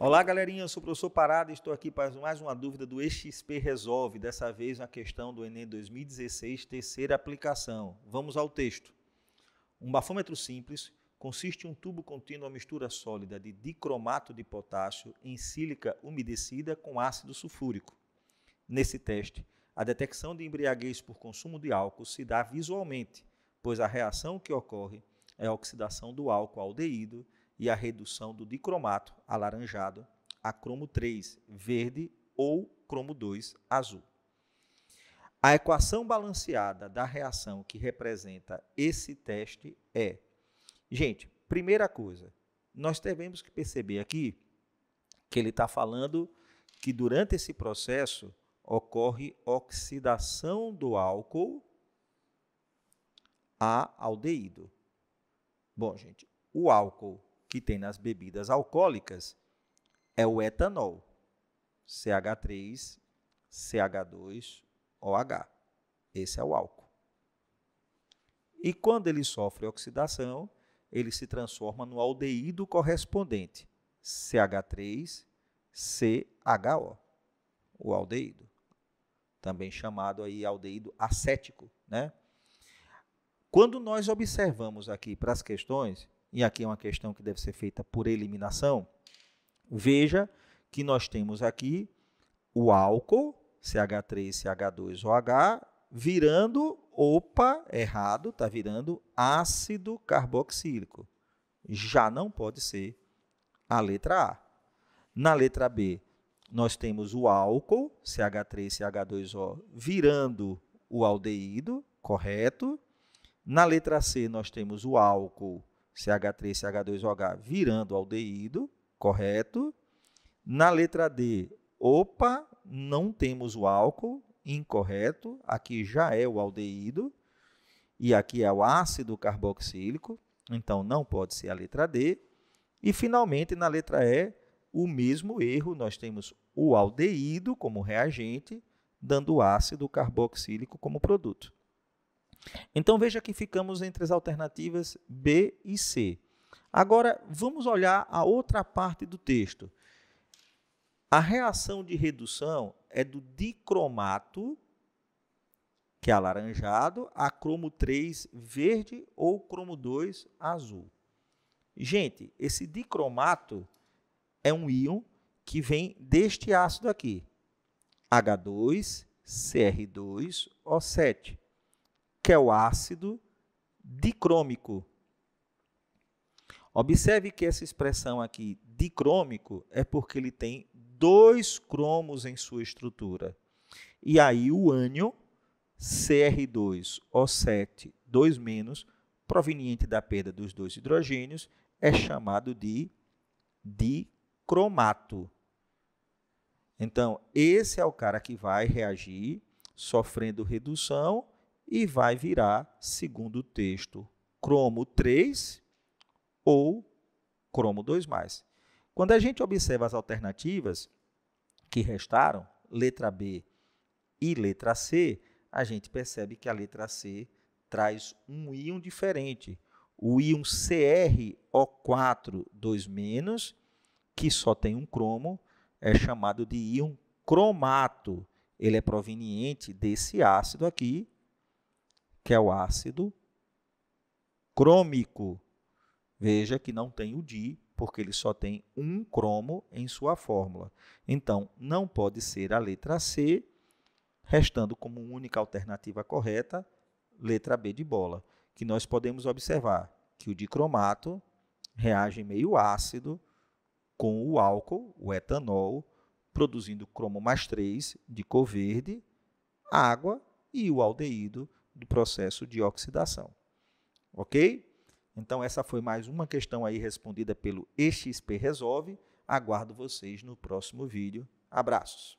Olá, galerinha. Eu sou o professor Parada e estou aqui para mais uma dúvida do EXP Resolve, dessa vez na questão do Enem 2016, terceira aplicação. Vamos ao texto. Um bafômetro simples consiste em um tubo contendo uma mistura sólida de dicromato de potássio em sílica umedecida com ácido sulfúrico. Nesse teste, a detecção de embriaguez por consumo de álcool se dá visualmente, pois a reação que ocorre é a oxidação do álcool aldeído e a redução do dicromato alaranjado a cromo 3 verde ou cromo 2 azul. A equação balanceada da reação que representa esse teste é. Gente, primeira coisa, nós temos que perceber aqui que ele está falando que durante esse processo ocorre oxidação do álcool a aldeído. Bom, gente, o álcool que tem nas bebidas alcoólicas é o etanol, CH3, CH2, OH. Esse é o álcool. E quando ele sofre oxidação, ele se transforma no aldeído correspondente, CH3, CHO, o aldeído, também chamado aí aldeído acético, né? Quando nós observamos aqui para as questões, e aqui é uma questão que deve ser feita por eliminação, veja que nós temos aqui o álcool, CH3, CH2OH, virando, opa, errado, está virando ácido carboxílico. Já não pode ser a letra A. Na letra B, nós temos o álcool, CH3, CH2O, virando o aldeído, correto? Na letra C, nós temos o álcool CH3, CH2OH, virando aldeído, correto? Na letra D, opa, não temos o álcool, incorreto. Aqui já é o aldeído e aqui é o ácido carboxílico, então não pode ser a letra D. E finalmente, na letra E, o mesmo erro, nós temos o aldeído como reagente, dando ácido carboxílico como produto. Então veja que ficamos entre as alternativas B e C. Agora vamos olhar a outra parte do texto. A reação de redução é do dicromato, que é alaranjado, a cromo 3 verde ou cromo 2 azul. Gente, esse dicromato é um íon que vem deste ácido aqui, H2, CR2, O7 que é o ácido dicrômico. Observe que essa expressão aqui, dicrômico, é porque ele tem dois cromos em sua estrutura. E aí o ânion, CR2O7, 2 menos, proveniente da perda dos dois hidrogênios, é chamado de dicromato. Então, esse é o cara que vai reagir sofrendo redução e vai virar, segundo o texto, cromo 3 ou cromo 2 mais. Quando a gente observa as alternativas que restaram, letra B e letra C, a gente percebe que a letra C traz um íon diferente, o íon CrO4 2- que só tem um cromo, é chamado de íon cromato. Ele é proveniente desse ácido aqui, que é o ácido crômico. Veja que não tem o di, porque ele só tem um cromo em sua fórmula. Então, não pode ser a letra C, restando como única alternativa correta letra B de bola, que nós podemos observar que o dicromato reage meio ácido com o álcool, o etanol, produzindo cromo mais 3 de cor verde, água e o aldeído do processo de oxidação. Ok? Então, essa foi mais uma questão aí respondida pelo XP Resolve. Aguardo vocês no próximo vídeo. Abraços!